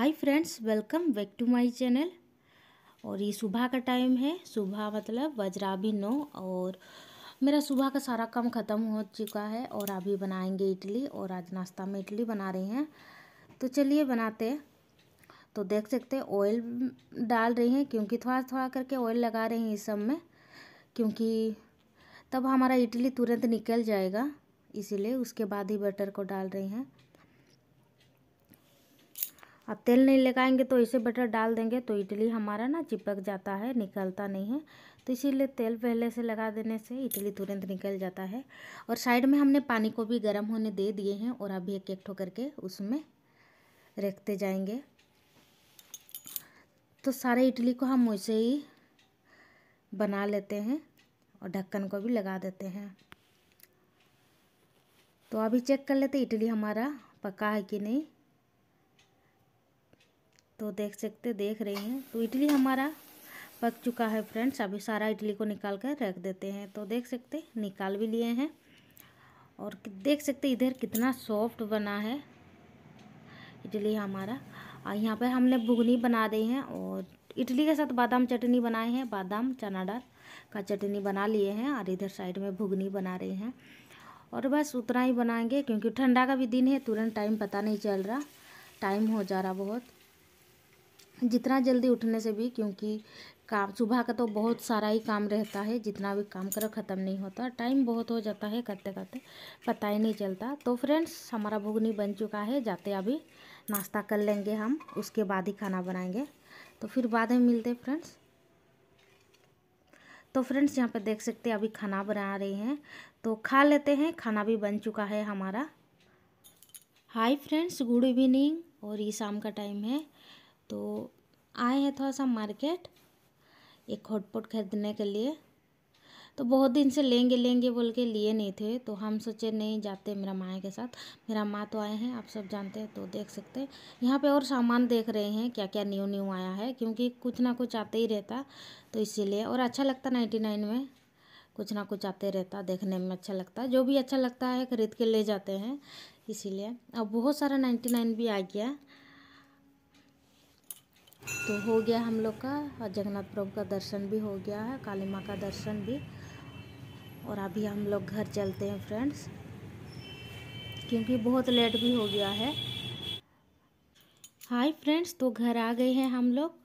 hi friends welcome back to my channel और ये सुबह का टाइम है सुबह मतलब बजरा भी नौ और मेरा सुबह का सारा काम ख़त्म हो चुका है और अभी बनाएंगे इडली और आज नाश्ता में इडली बना रही हैं तो चलिए बनाते हैं तो देख सकते हैं ऑयल डाल रही हैं क्योंकि थोड़ा थोड़ा करके ऑयल लगा रही हैं इस सब में क्योंकि तब हमारा इडली तुरंत निकल जाएगा इसीलिए उसके बाद ही बटर को डाल रही हैं अब तेल नहीं लगाएंगे तो ऐसे बटर डाल देंगे तो इडली हमारा ना चिपक जाता है निकलता नहीं है तो इसीलिए तेल पहले से लगा देने से इडली तुरंत निकल जाता है और साइड में हमने पानी को भी गर्म होने दे दिए हैं और अभी एक एक ठो करके उसमें रखते जाएंगे तो सारे इडली को हम वैसे ही बना लेते हैं और ढक्कन को भी लगा देते हैं तो अभी चेक कर लेते इडली हमारा पका है कि नहीं तो देख सकते देख रही हैं तो इडली हमारा पक चुका है फ्रेंड्स अभी सारा इडली को निकाल कर रख देते हैं तो देख सकते निकाल भी लिए हैं और देख सकते इधर कितना सॉफ्ट बना है इडली हमारा और यहाँ पर हमने भुगनी बना दी है और इडली के साथ बादाम चटनी बनाए हैं बादाम चना डाल का चटनी बना लिए हैं और इधर साइड में भुगनी बना रही हैं और बस उतना ही बनाएंगे क्योंकि ठंडा का भी दिन है तुरंत टाइम पता नहीं चल रहा टाइम हो जा रहा बहुत जितना जल्दी उठने से भी क्योंकि काम सुबह का तो बहुत सारा ही काम रहता है जितना भी काम करो ख़त्म नहीं होता टाइम बहुत हो जाता है करते करते पता ही नहीं चलता तो फ्रेंड्स हमारा भुगनी बन चुका है जाते अभी नाश्ता कर लेंगे हम उसके बाद ही खाना बनाएंगे तो फिर बाद में मिलते फ्रेंड्स तो फ्रेंड्स यहाँ पर देख सकते हैं अभी खाना बना रहे हैं तो खा लेते हैं खाना भी बन चुका है हमारा हाय फ्रेंड्स गुड इवनिंग और ये शाम का टाइम है तो आए हैं थोड़ा सा मार्केट एक हॉटपॉट खरीदने के लिए तो बहुत दिन से लेंगे लेंगे बोल के लिए नहीं थे तो हम सोचे नहीं जाते मेरा माए के साथ मेरा माँ तो आए हैं आप सब जानते हैं तो देख सकते हैं यहाँ पे और सामान देख रहे हैं क्या क्या न्यू न्यू आया है क्योंकि कुछ ना कुछ आते ही रहता तो इसीलिए और अच्छा लगता नाइन्टी नाइन में कुछ ना कुछ आते रहता देखने में अच्छा लगता जो भी अच्छा लगता है खरीद के ले जाते हैं इसीलिए अब बहुत सारा नाइन्टी नाइन भी आ गया तो हो गया हम लोग का और जगन्नाथ प्रभु का दर्शन भी हो गया है काली माँ का दर्शन भी और अभी हम लोग घर चलते हैं फ्रेंड्स क्योंकि बहुत लेट भी हो गया है हाय फ्रेंड्स तो घर आ गए हैं हम लोग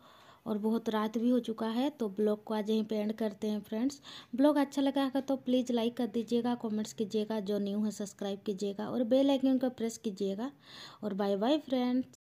और बहुत रात भी हो चुका है तो ब्लॉग को आज यहीं पे एंड करते हैं फ्रेंड्स ब्लॉग अच्छा लगा है तो प्लीज़ लाइक कर दीजिएगा कमेंट्स कीजिएगा जो न्यू है सब्सक्राइब कीजिएगा और बेल आइकन को प्रेस कीजिएगा और बाय बाय फ्रेंड्स